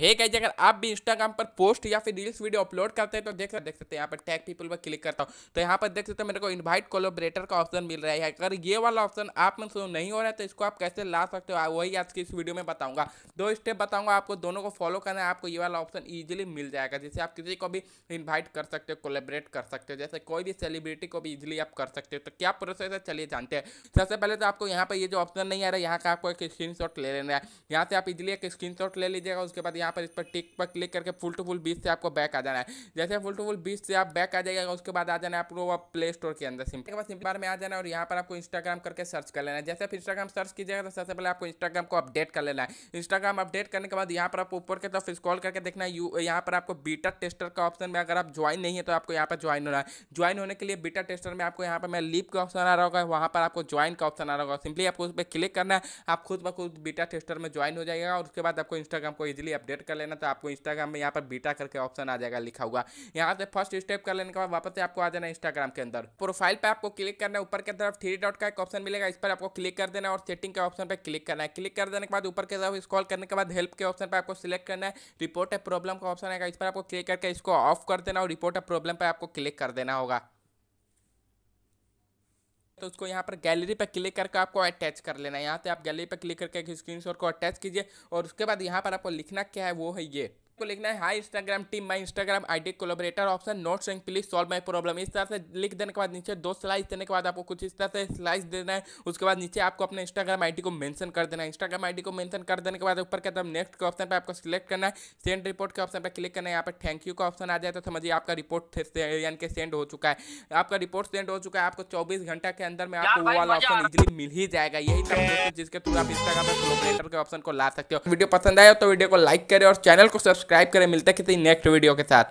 है गाइज अगर आप भी इंस्टाग्राम पर पोस्ट या फिर रील्स वीडियो अपलोड करते हैं तो देख सकते देख सकते हैं यहाँ पर टैग पीपल पर क्लिक करता हूँ तो यहाँ पर देख सकते हैं मेरे को इनवाइट कोलोबरेटर का ऑप्शन मिल रहा है अगर ये वाला ऑप्शन आप में से नहीं हो रहा है तो इसको आप कैसे ला सकते हो वही आज की इस वीडियो में बताऊंगा दो स्टेप बताऊंगा आपको दोनों को फॉलो करना है आपको ये वाला ऑप्शन ईजिली मिल जाएगा जिससे आप किसी को भी इन्वाइट कर सकते हो कोलेबरेट कर सकते हो जैसे कोई भी सेलिब्रिटी को भी ईजिली आप कर सकते हो तो क्या प्रोसेस है चलिए जानते हैं सबसे पहले तो आपको यहाँ पर ये जो ऑप्शन नहीं आ रहा है यहाँ का आपको एक स्क्रीन ले लेना है यहाँ से आप इजिली एक स्क्रीन ले लीजिएगा उसके बाद यहाँ यहाँ पर इस पर टिक पर क्लिक करके फुल टू फुल बीस से आपको बैक आ जाना है जैसे फुल टू फुल बीस से आप बैक आ जाएगा उसके बाद आ जाना है आपको प्ले स्टोर के अंदर सिंपल के बार में आ जाना है और यहाँ पर आपको इंस्टाग्राम करके सर्च कर लेना है जैसे आप इंस्टाग्राम सर्च कीजिएगा तो सबसे पहले आपको इंस्टाग्राम को अपडेट कर लेना है इंस्टाग्राम अपडेट करने के बाद यहाँ पर आपको ऊपर की तरफ स्कॉल करके देखना है यहाँ पर आपको बीटा टेस्टर का ऑप्शन में अगर आप ज्वाइन नहीं है तो आपको यहाँ पर ज्वाइन होना है ज्वाइन होने के लिए बीटा टेस्टर में आपको यहाँ पर मैं लीप का ऑप्शन आ रहा होगा वहाँ पर आपको ज्वाइन का ऑप्शन आ रहा होगा सिंपली आपको उस पर क्लिक करना है आप खुद ब खुद बीटा टेस्टर में ज्वाइन हो जाएगा और उसके बाद आपको इंस्टाग्राम को ईजिली अपडेट सेट कर लेना तो आपको इंस्टाग्राम में यहाँ पर बीटा करके ऑप्शन आ जाएगा लिखा हुआ यहाँ से फर्स्ट स्टेप कर लेने के बाद वापस से आपको आ जाना इंस्टाग्राम के अंदर प्रोफाइल पर आपको क्लिक करना है ऊपर की तरफ थ्री डॉट का एक ऑप्शन मिलेगा इस पर आपको क्लिक कर देना और सेटिंग के ऑप्शन पर क्लिक करना है क्लिक कर देने के बाद ऊपर की तरफ स्कॉल करने के बाद हेल्प के ऑप्शन पर आपको सिलेक्ट करना है रिपोर्ट ए प्रॉब्लम का ऑप्शन आएगा इस पर आपको क्लिक करके इसको ऑफ कर देना और रिपोर्ट ए प्रॉब्लम पर आपको क्लिक कर देना होगा तो उसको यहाँ पर गैलरी पर क्लिक करके आपको अटैच कर लेना है यहाँ से आप गैलरी पर क्लिक करके एक स्क्रीन को अटैच कीजिए और उसके बाद यहाँ पर आपको लिखना क्या है वो है ये आपको लिखना है hi Instagram team my Instagram I D collaborator option not showing please solve my problem इस तरह से लिख देने के बाद नीचे दो स्लाइस देने के बाद आपको कुछ इस तरह से स्लाइस देना है उसके बाद नीचे आपको अपने इंस्टाग्राम आईडी को मैंशन कर देना है इंस्टाग्राम आईडी को मैंशन कर देने के बाद ऊपर के तरफ नेक्स्ट के ऑप्शन पर आपको सिलेक्ट करना है सेंड रिपोर्ट के ऑप्शन पर क्लिक करना है यहाँ पर थैंक यू का ऑप्शन आ जाए तो समझिए आपका रिपोर्ट यानी कि सेंड हो चुका है आपका रिपोर्ट सेंड हो चुका है आपको चौबीस घंटा के अंदर में आपको वो वाला ऑप्शन इजिली मिल ही जाएगा यही तरीके जिसके थ्रू आप इंस्टाग्राम पर कोलोबरेटर के ऑप्शन को ला सकते हो वीडियो पसंद आया तो वीडियो को लाइक करें और चैनल को सब्सक्राइब सब्सक्राइब करें मिलते हैं किसी नेक्स्ट वीडियो के साथ